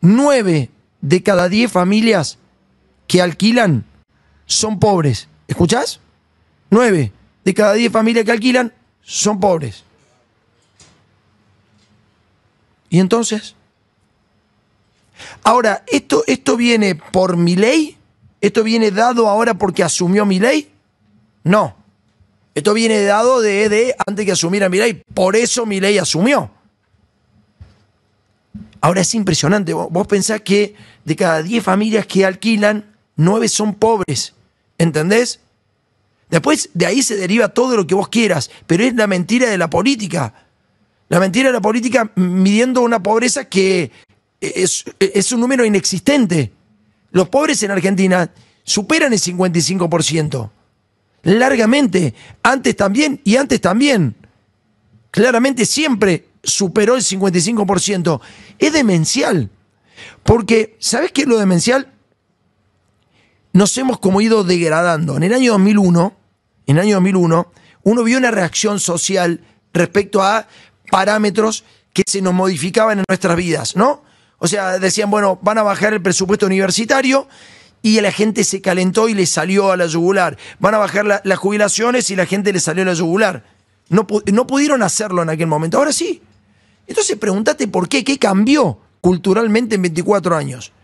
9 de cada 10 familias que alquilan son pobres. ¿Escuchas? 9 de cada 10 familias que alquilan son pobres. ¿Y entonces? Ahora, ¿esto, esto viene por mi ley? ¿Esto viene dado ahora porque asumió mi ley? No. Esto viene dado de, de antes que asumiera mi ley. Por eso mi ley asumió. Ahora es impresionante, vos pensás que de cada 10 familias que alquilan, 9 son pobres, ¿entendés? Después de ahí se deriva todo lo que vos quieras, pero es la mentira de la política. La mentira de la política midiendo una pobreza que es, es un número inexistente. Los pobres en Argentina superan el 55%. Largamente, antes también y antes también. Claramente siempre superó el 55%. Es demencial. Porque, ¿sabes qué es lo demencial? Nos hemos como ido degradando. En el año 2001, en el año 2001, uno vio una reacción social respecto a parámetros que se nos modificaban en nuestras vidas, ¿no? O sea, decían, bueno, van a bajar el presupuesto universitario y la gente se calentó y le salió a la yugular. Van a bajar las jubilaciones y la gente le salió a la yugular. no pudieron hacerlo en aquel momento. Ahora sí, entonces pregúntate por qué, qué cambió culturalmente en 24 años.